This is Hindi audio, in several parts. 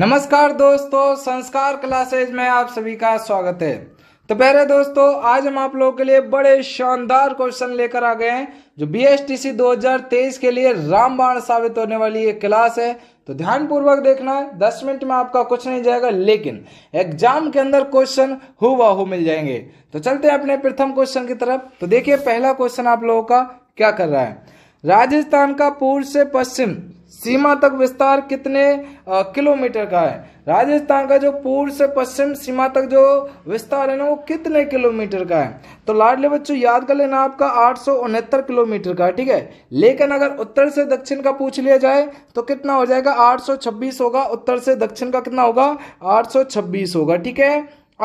नमस्कार दोस्तों संस्कार क्लासेज में आप सभी का स्वागत है तो पहले दोस्तों आज हम आप लोगों के लिए बड़े शानदार क्वेश्चन लेकर आ गए हैं जो बीएसटीसी 2023 के लिए रामबाण साबित होने वाली एक क्लास है तो ध्यान पूर्वक देखना है दस मिनट में आपका कुछ नहीं जाएगा लेकिन एग्जाम के अंदर क्वेश्चन हु हु मिल जाएंगे तो चलते हैं अपने प्रथम क्वेश्चन की तरफ तो देखिए पहला क्वेश्चन आप लोगों का क्या कर रहा है राजस्थान का पूर्व से पश्चिम सीमा तक विस्तार कितने किलोमीटर का है राजस्थान का जो पूर्व से पश्चिम सीमा तक जो विस्तार है ना वो कितने किलोमीटर का है तो लाडले बच्चों याद कर लेना आपका आठ किलोमीटर का ठीक है लेकिन अगर उत्तर से दक्षिण का पूछ लिया जाए तो कितना हो जाएगा 826 होगा उत्तर से दक्षिण का कितना होगा 826 होगा ठीक है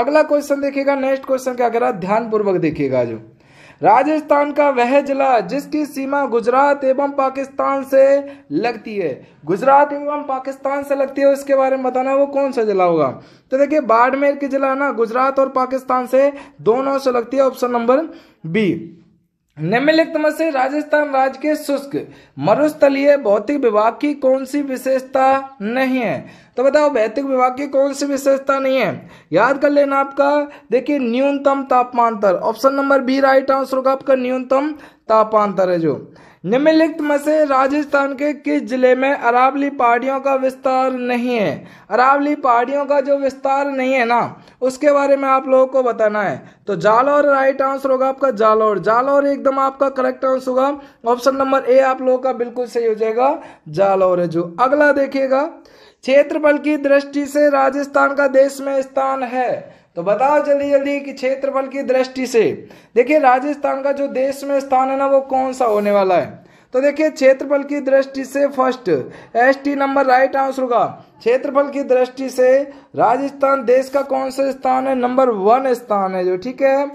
अगला क्वेश्चन देखिएगा नेक्स्ट क्वेश्चन क्या कह रहा ध्यानपूर्वक देखिएगा जो राजस्थान का वह जिला जिसकी सीमा गुजरात एवं पाकिस्तान से लगती है गुजरात एवं पाकिस्तान से लगती है उसके बारे में बताना वो कौन सा जिला होगा तो देखिए बाड़मेर की जिला ना गुजरात और पाकिस्तान से दोनों से लगती है ऑप्शन नंबर बी निम्नलिखित में से राजस्थान राज्य के शुष्क मरुस्थलीय भौतिक विभाग की कौन सी विशेषता नहीं है तो बताओ भौतिक विभाग की कौन सी विशेषता नहीं है याद कर लेना आपका देखिए न्यूनतम तापमान तर option number B right answer होगा आपका न्यूनतम तापमान है जो निम्नलिखित में से राजस्थान के किस जिले में अरावली पहाड़ियों का विस्तार नहीं है अरावली पहाड़ियों का जो विस्तार नहीं है ना उसके बारे में आप लोगों को बताना है तो जालौर राइट आंसर होगा आपका जालौर जालौर एकदम आपका करेक्ट आंसर होगा ऑप्शन नंबर ए आप लोगों का बिल्कुल सही हो जाएगा जालौर है जो अगला देखिएगा क्षेत्रफल की दृष्टि से राजस्थान का देश में स्थान है तो बताओ जल्दी जल्दी कि क्षेत्रफल की दृष्टि से देखिए राजस्थान का जो देश में स्थान है ना वो कौन सा होने वाला है तो देखिए क्षेत्रफल की दृष्टि से first S T number right answer होगा क्षेत्रफल की दृष्टि से राजस्थान देश का कौन सा स्थान है नंबर वन स्थान है जो ठीक है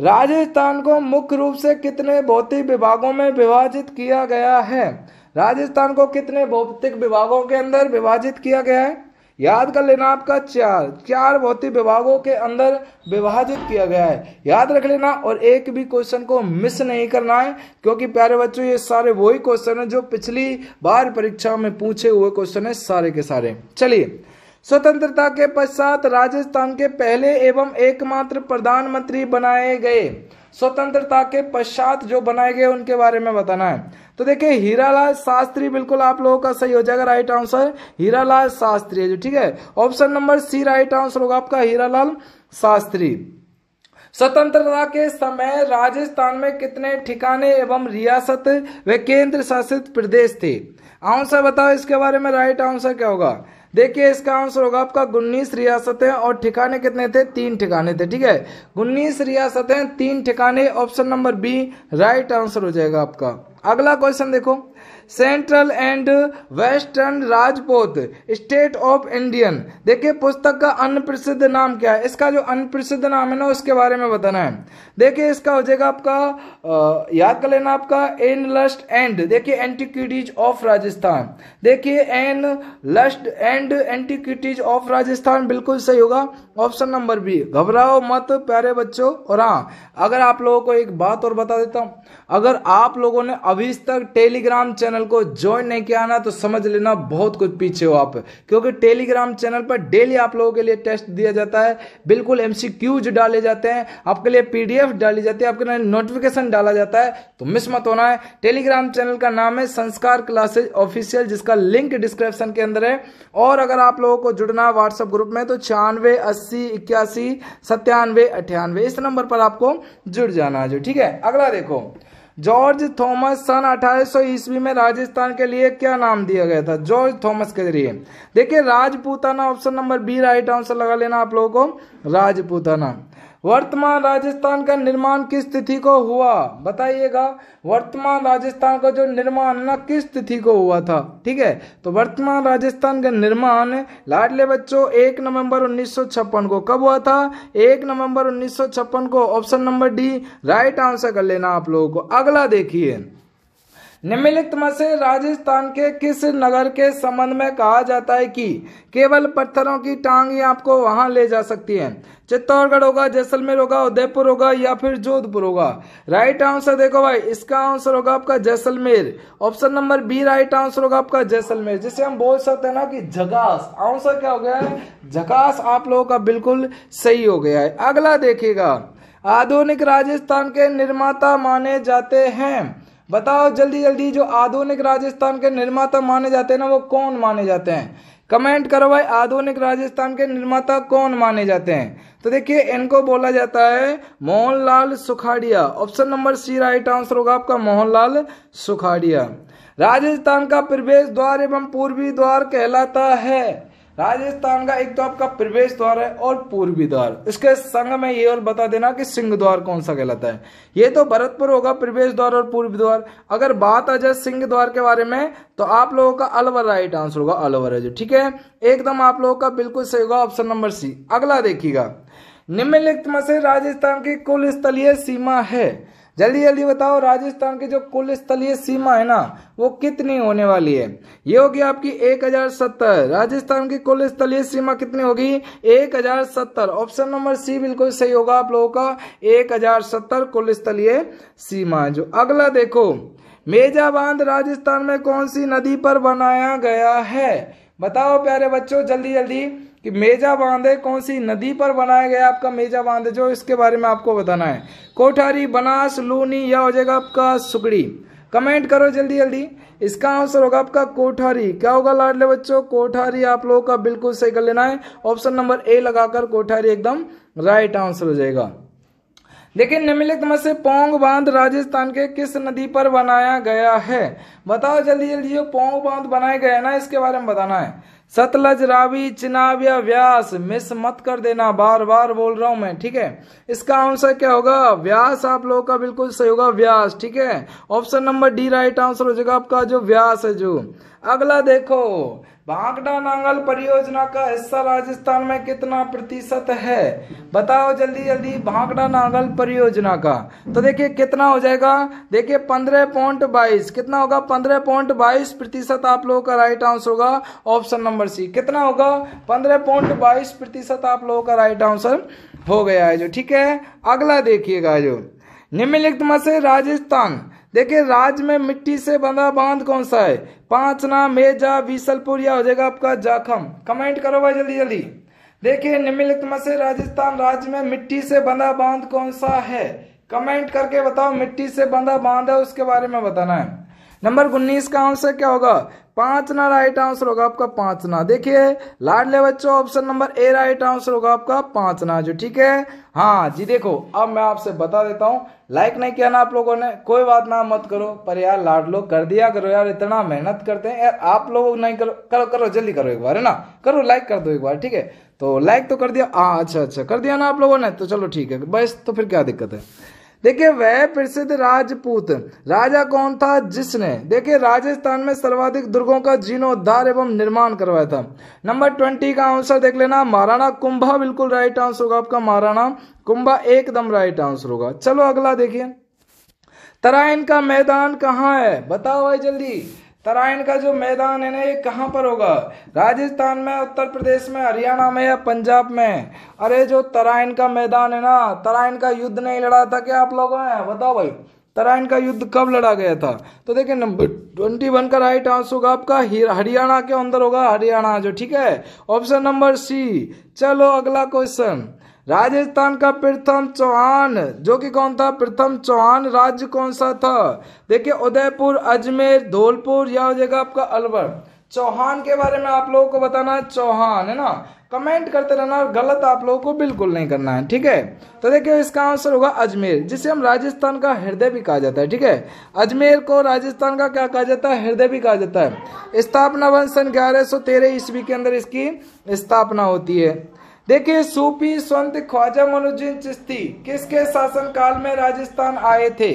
राजस्थान को मुख्य रूप से कितने भौतिक विभागों में विभाजित किया गया है राजस्थान को कितने भौतिक विभागों के अंदर विभाजित किया गया है याद कर लेना आपका चार चार भौतिक विभागों के अंदर विभाजित किया गया है याद रख लेना और एक भी क्वेश्चन को मिस नहीं करना है क्योंकि प्यारे बच्चों ये सारे वही क्वेश्चन है जो पिछली बार परीक्षा में पूछे हुए क्वेश्चन है सारे के सारे चलिए स्वतंत्रता के पश्चात राजस्थान के पहले एवं एकमात्र प्रधानमंत्री बनाए गए स्वतंत्रता के पश्चात जो बनाए गए उनके बारे में बताना है तो देखिए हीरालाल शास्त्री बिल्कुल आप लोगों का सही हो जाएगा राइट आंसर हीरालाल शास्त्री है जो ठीक है option number C right answer होगा आपका हीरालाल शास्त्री स्वतंत्रता के समय राजस्थान में कितने ठिकाने एवं रियासत व केंद्र शासित प्रदेश थे आंसर बताओ इसके बारे में राइट आंसर क्या होगा देखिए इसका आंसर होगा आपका उन्नीस रियासतें और ठिकाने कितने थे तीन ठिकाने थे ठीक है उन्नीस रियासतें तीन ठिकाने option number B right answer हो जाएगा आपका अगला क्वेश्चन देखो central and western Rajput state of Indian देखिए पुस्तक का अनप्रसिद्ध नाम क्या है इसका जो अनप्रसिद्ध नाम है ना उसके बारे में बताना है देखिए इसका हो जाएगा आपका याद कर लेना आपका एन लस्ट एंड देखिए एंटीक्यूटीज ऑफ राजस्थान देखिए annals and antiquities of Rajasthan बिल्कुल सही होगा ऑप्शन नंबर बी घबराओ मत प्यारे बच्चों और हाँ अगर आप लोगों को एक बात और बता देता हूँ अगर आप लोगों ने अभी तक टेलीग्राम चैनल को ज्वाइन नहीं किया ना तो समझ लेना बहुत कुछ पीछे हो आप क्योंकि टेलीग्राम चैनल पर डेली आप लोगों के लिए टेस्ट दिया जाता है बिल्कुल एमसीक्यूज डाले जाते हैं आपके लिए पीडीएफ डाली जाती है आपके लिए नोटिफिकेशन डाला जाता है तो मिस मत होना है टेलीग्राम चैनल का नाम है संस्कार क्लासेज ऑफिशियल जिसका लिंक डिस्क्रिप्शन के अंदर है और अगर आप लोगों को जुड़ना है व्हाट्सएप ग्रुप में तो छियानवे अस्सी इक्यासी सत्तानवे अठानवे इस नंबर पर आपको जुड़ जाना है जो ठीक है अगला देखो जॉर्ज थॉमस सन 1800 ईस्वी में राजस्थान के लिए क्या नाम दिया गया था जॉर्ज थॉमस के जरिए देखिए Rajputana option number B right answer लगा लेना आप लोगों को राजपूताना वर्तमान राजस्थान का निर्माण किस तिथि को हुआ बताइएगा वर्तमान राजस्थान का जो निर्माण ना किस तिथि को हुआ था ठीक है तो वर्तमान राजस्थान का निर्माण लाडले बच्चों एक नवंबर उन्नीस को कब हुआ था एक नवंबर उन्नीस को option number D right answer कर लेना आप लोगों को अगला देखिए निम्नलिखित में से राजस्थान के किस नगर के संबंध में कहा जाता है कि केवल पत्थरों की टांग ही आपको वहां ले जा सकती है चित्तौड़गढ़ होगा जैसलमेर होगा उदयपुर होगा या फिर जोधपुर होगा राइट आंसर देखो भाई इसका आंसर होगा आपका Jaisalmer option number B right answer होगा आपका जैसलमेर जिसे हम बोल सकते हैं ना कि झकास आंसर क्या हो गया है झकास आप लोगों का बिल्कुल सही हो गया है अगला देखिएगा आधुनिक राजस्थान के निर्माता माने जाते हैं बताओ जल्दी जल्दी जो आधुनिक राजस्थान के निर्माता माने जाते हैं ना वो कौन माने जाते हैं कमेंट करो भाई आधुनिक राजस्थान के निर्माता कौन माने जाते हैं तो देखिए इनको बोला जाता है Mohanlal Sukhadia option number C right answer होगा आपका मोहनलाल सुखाड़िया राजस्थान का प्रवेश द्वार एवं पूर्वी द्वार कहलाता है राजस्थान का एक तो आपका प्रवेश द्वार है और पूर्वी द्वार इसके संग में ये और बता देना कि सिंह द्वार कौन सा कहलाता है ये तो भरतपुर होगा प्रवेश द्वार और पूर्वी द्वार अगर बात आ जाए सिंह द्वार के बारे में तो आप लोगों का अलवर राइट आंसर होगा अलवर है जो ठीक है एकदम आप लोगों का बिल्कुल सही होगा ऑप्शन नंबर सी अगला देखिएगा निम्नलिखित में से राजस्थान की कुल स्थलीय सीमा है जल्दी जल्दी बताओ राजस्थान की जो कुल स्थलीय सीमा है ना वो कितनी होने वाली है ये होगी आपकी एक हजार सत्तर राजस्थान की कुल स्थलीय सीमा कितनी होगी एक हजार सत्तर ऑप्शन नंबर सी बिल्कुल सही होगा आप लोगों का एक हजार सत्तर कुल स्थलीय सीमा जो अगला देखो मेजा बांध राजस्थान में कौन सी नदी पर बनाया गया है बताओ प्यारे बच्चों जल्दी जल्दी कि मेजा बांध है कौन सी नदी पर बनाया गया आपका मेजा बांध है जो इसके बारे में आपको बताना है कोठारी बनास लूनी या हो जाएगा आपका सुगड़ी कमेंट करो जल्दी जल्दी इसका आंसर होगा आपका कोठारी क्या होगा लाडले बच्चों कोठारी आप लोगों का बिल्कुल सही कर लेना है ऑप्शन नंबर ए लगाकर कोठारी एकदम राइट आंसर हो जाएगा देखिए निम्नलिखित में से पोंग बांध राजस्थान के किस नदी पर बनाया गया है बताओ जल्दी जल्दी जो पोंग बांध बनाया गया है ना इसके बारे में बताना है सतलज रावी चिनाव या व्यास मिस मत कर देना बार बार बोल रहा हूं मैं ठीक है इसका आंसर क्या होगा व्यास आप लोगों का बिल्कुल सही होगा व्यास ठीक है option number D right answer हो जाएगा आपका जो व्यास है जो अगला देखो भागडा नांगल परियोजना का हिस्सा राजस्थान में कितना प्रतिशत है बताओ जल्दी जल्दी भागड़ा नांगल परियोजना का तो देखिए कितना हो जाएगा देखिए पंद्रह पॉइंट बाईस कितना होगा पंद्रह पॉइंट बाईस प्रतिशत आप लोगों का राइट आंसर होगा ऑप्शन नंबर नंबर सी कितना होगा पंद्रह पॉइंट बाईस प्रतिशत आप लोगों का राइट आंसर हो गया है जो ठीक है अगला देखिएगा जो निम्नलिखित में से राजस्थान देखिए राज्य में मिट्टी से बंधा बांध कौन सा है पांच ना मेजा बीसलपुर या हो जाएगा आपका जाखम कमेंट करो भाई जल्दी जल्दी देखिए निम्नलिखित में से राजस्थान राज्य में मिट्टी से बंधा बांध कौन सा है कमेंट करके बताओ मिट्टी से बंधा बांध है उसके बारे में बताना है नंबर उन्नीस का आंसर क्या होगा ना राइट आंसर होगा आपका पांच ना देखिए लाडले बच्चों option number A right answer होगा आपका पांच ना जो ठीक है हाँ जी देखो अब मैं आपसे बता देता हूँ लाइक नहीं किया ना आप लोगों ने कोई बात ना मत करो पर यार लाड लो कर दिया करो यार इतना मेहनत करते हैं यार आप लोग नहीं करो करो करो जल्दी करो एक बार है ना करो लाइक कर दो एक बार ठीक है तो लाइक तो कर दिया हाँ अच्छा अच्छा कर दिया ना आप लोगों ने तो चलो ठीक है बस तो फिर क्या दिक्कत है देखिए वह प्रसिद्ध राजपूत राजा कौन था जिसने देखिए राजस्थान में सर्वाधिक दुर्गों का जीर्णोद्धार एवं निर्माण करवाया था नंबर ट्वेंटी का आंसर देख लेना महाराणा कुंभा बिल्कुल राइट आंसर होगा आपका महाराणा कुंभा एकदम राइट आंसर होगा चलो अगला देखिए तराइन का मैदान कहाँ है बताओ भाई जल्दी तराइन का जो मैदान है ना ये कहाँ पर होगा राजस्थान में उत्तर प्रदेश में हरियाणा में या पंजाब में अरे जो तराइन का मैदान है ना तराइन का युद्ध नहीं लड़ा था क्या आप लोगों ने बताओ भाई तराइन का युद्ध कब लड़ा गया था तो देखिए नंबर ट्वेंटी वन का राइट आंसर होगा आपका हरियाणा के अंदर होगा हरियाणा जो ठीक है ऑप्शन नंबर सी चलो अगला क्वेश्चन राजस्थान का प्रथम चौहान जो कि कौन था प्रथम चौहान राज्य कौन सा था देखिए उदयपुर अजमेर धौलपुर या हो जाएगा आपका अलवर चौहान के बारे में आप लोगों को बताना है चौहान है ना कमेंट करते रहना और गलत आप लोगों को बिल्कुल नहीं करना है ठीक है तो देखिए इसका आंसर होगा अजमेर जिसे हम राजस्थान का हृदय भी कहा जाता है ठीक है अजमेर को राजस्थान का क्या कहा जाता है हृदय भी कहा जाता है स्थापना वन सन ग्यारह ईस्वी के अंदर इसकी स्थापना होती है देखिए सूफी संत ख्वाजा मनोजिन चिश्ती किसके शासन काल में राजस्थान आए थे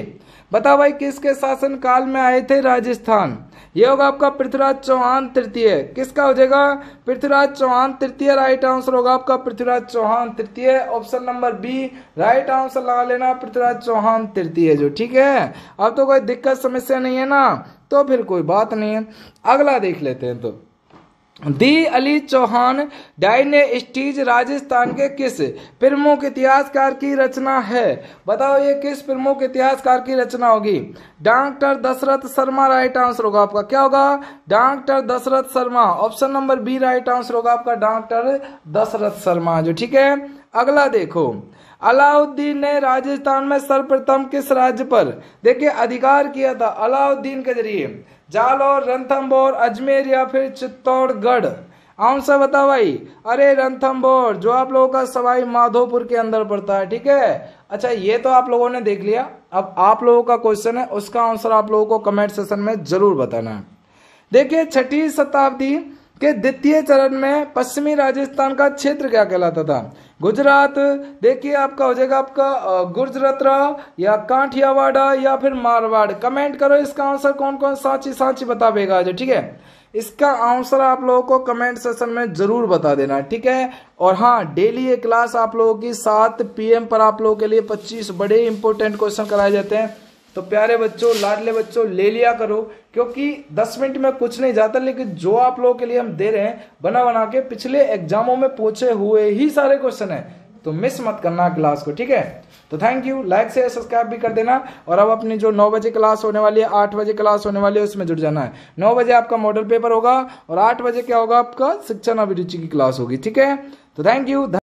बताओ भाई किसके शासन काल में आए थे राजस्थान ये होगा आपका पृथ्वीराज चौहान तृतीय किसका हो जाएगा पृथ्वीराज चौहान तृतीय राइट आंसर होगा आपका पृथ्वीराज चौहान तृतीय option number B right answer लगा लेना पृथ्वीराज चौहान तृतीय जो ठीक है अब तो कोई दिक्कत समस्या नहीं है ना तो फिर कोई बात नहीं है अगला देख लेते हैं तो the early Chauhan dynasties Rajasthan के किस प्रमुख इतिहासकार की रचना है बताओ ये किस प्रमुख इतिहासकार की रचना होगी doctor Dasharath Sharma right answer होगा आपका क्या होगा doctor Dasharath Sharma option number B right answer होगा आपका डॉक्टर दशरथ शर्मा जो ठीक है अगला देखो अलाउद्दीन ने राजस्थान में सर्वप्रथम किस राज्य पर देखिए अधिकार किया था अलाउद्दीन के जरिए जालौर रंथम्बोर अजमेर या फिर चित्तौड़गढ़ आंसर बताओ भाई अरे रंथम्बोर जो आप लोगों का सवाई माधोपुर के अंदर पड़ता है ठीक है अच्छा ये तो आप लोगों ने देख लिया अब आप लोगों का क्वेश्चन है उसका आंसर आप लोगों को कमेंट सेशन में जरूर बताना है देखिए छठी शताब्दी के द्वितीय चरण में पश्चिमी राजस्थान का क्षेत्र क्या कहलाता था गुजरात देखिए आपका हो जाएगा आपका गुजरतरा या कांठियावाड़ा या फिर मारवाड़ कमेंट करो इसका आंसर कौन कौन सांची सांची बता देगा जो ठीक है इसका आंसर आप लोगों को कमेंट सेशन में जरूर बता देना ठीक है और हाँ डेली ये क्लास आप लोगों की सात पीएम पर आप लोगों के लिए पच्चीस बड़े इंपॉर्टेंट क्वेश्चन कराए जाते हैं तो प्यारे बच्चों लाडले बच्चों ले लिया करो क्योंकि 10 मिनट में कुछ नहीं जाता लेकिन जो आप लोगों के लिए हम दे रहे हैं बना बना के पिछले एग्जामों में पूछे हुए ही सारे क्वेश्चन है तो मिस मत करना क्लास को ठीक है तो थैंक यू लाइक से सब्सक्राइब भी कर देना और अब अपनी जो नौ बजे क्लास होने वाली है आठ बजे क्लास होने वाली है उसमें जुड़ जाना है नौ बजे आपका मॉडल पेपर होगा और आठ बजे क्या होगा आपका शिक्षण अभिरुचि की क्लास होगी ठीक है तो थैंक यू